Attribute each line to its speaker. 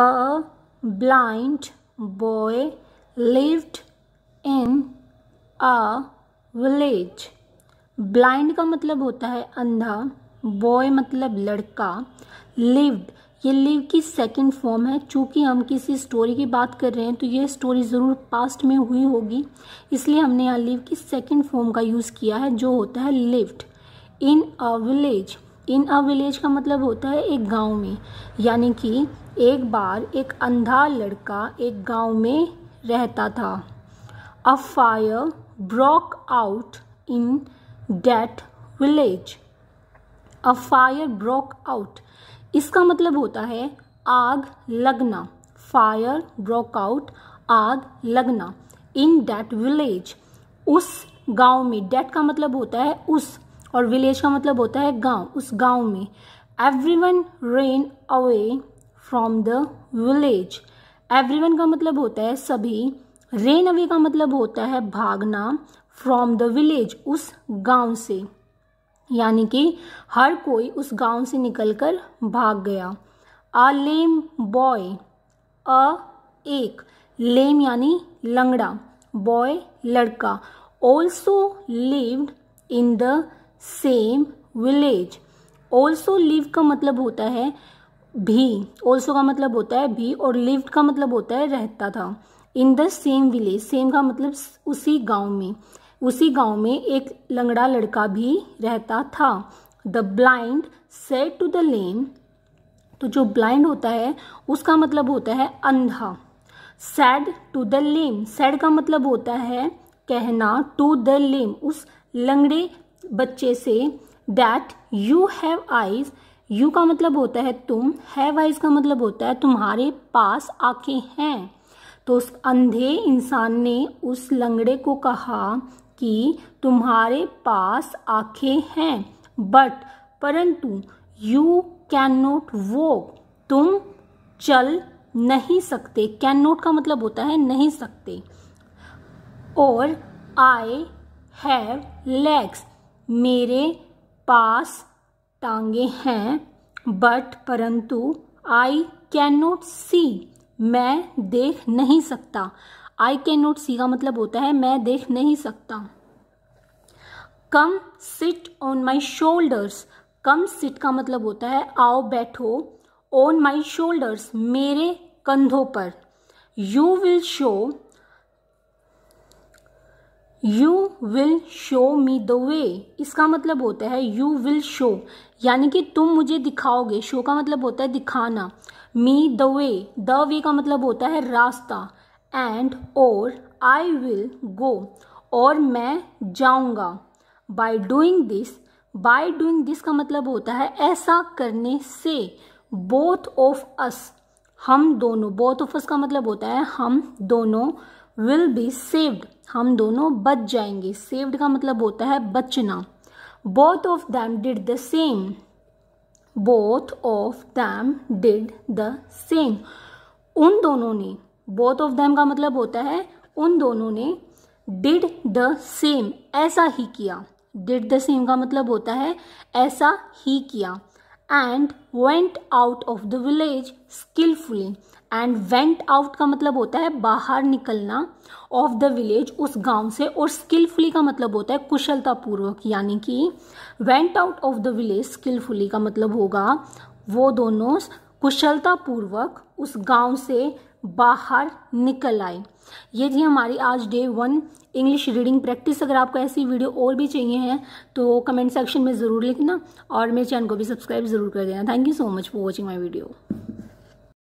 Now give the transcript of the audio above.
Speaker 1: A blind boy lived in a village. Blind का मतलब होता है अंधा बॉय मतलब लड़का lived ये लिव की सेकेंड फॉर्म है चूंकि हम किसी स्टोरी की बात कर रहे हैं तो ये स्टोरी ज़रूर पास्ट में हुई होगी इसलिए हमने यहाँ लिव की सेकेंड फॉर्म का यूज़ किया है जो होता है lived in a village in a village का मतलब होता है एक गांव में यानी कि एक बार एक अंधा लड़का एक गांव में रहता था a fire broke out in that village a fire broke out इसका मतलब होता है आग लगना फायर ब्रॉक आउट आग लगना इन डैट विलेज उस गांव में डेट का मतलब होता है उस और विलेज का मतलब होता है गांव उस गांव में everyone ran away from the village everyone का मतलब होता है सभी रेन अवे का मतलब होता है भागना फ्रॉम द विलेज उस गांव से यानी कि हर कोई उस गांव से निकलकर भाग गया अ लेम बॉय अ एक लेम यानी लंगड़ा बॉय लड़का also lived in the same village also live का मतलब होता है भी ऑल्सो का मतलब होता है भी और लिव्ड का मतलब होता है रहता था in the same village same का मतलब उसी गांव में उसी गांव में एक लंगड़ा लड़का भी रहता था the blind said to the lame तो जो ब्लाइंड होता है उसका मतलब होता है अंधा said to the lame said का मतलब होता है कहना टू द लेम उस लंगड़े बच्चे से that you have eyes you का मतलब होता है तुम हैव आइज का मतलब होता है तुम्हारे पास आके हैं तो उस अंधे इंसान ने उस लंगड़े को कहा कि तुम्हारे पास आंखें हैं बट परंतु यू कैन नॉट वॉक तुम चल नहीं सकते कैन नोट का मतलब होता है नहीं सकते और आई हैव लेग्स मेरे पास टांगे हैं बट परंतु आई कैन नॉट सी मैं देख नहीं सकता आई कैन नॉट सी का मतलब होता है मैं देख नहीं सकता come sit on my shoulders come sit का मतलब होता है आओ बैठो ऑन माई शोल्डर्स मेरे कंधों पर you will show you will show me the way इसका मतलब होता है यू विल शो यानी कि तुम मुझे दिखाओगे शो का मतलब होता है दिखाना मी द वे द वे का मतलब होता है रास्ता एंड और आई विल गो और मैं जाऊंगा by doing this by doing this का मतलब होता है ऐसा करने से बोथ ऑफ अस हम दोनों बोथ ऑफ अस का मतलब होता है हम दोनों विल बी सेव्ड हम दोनों बच जाएंगे सेव्ड का मतलब होता है बचना both of them did the same both of them did the same उन दोनों ने बोथ ऑफ दैम का मतलब होता है उन दोनों ने डिड द सेम ऐसा ही किया डिड द सेम का मतलब होता है ऐसा ही किया and went out of the village skilfully and went out का मतलब होता है बाहर निकलना ऑफ द विलेज उस गांव से और स्किलफुली का मतलब होता है कुशलतापूर्वक यानी कि went out of the village skilfully का मतलब होगा वो दोनों कुशलतापूर्वक उस गांव से बाहर निकल आए ये थी हमारी आज day one English reading practice अगर आपको ऐसी वीडियो और भी चाहिए हैं तो कमेंट सेक्शन में ज़रूर लिखना और मेरे चैनल को भी सब्सक्राइब ज़रूर कर देना thank you so much for watching my video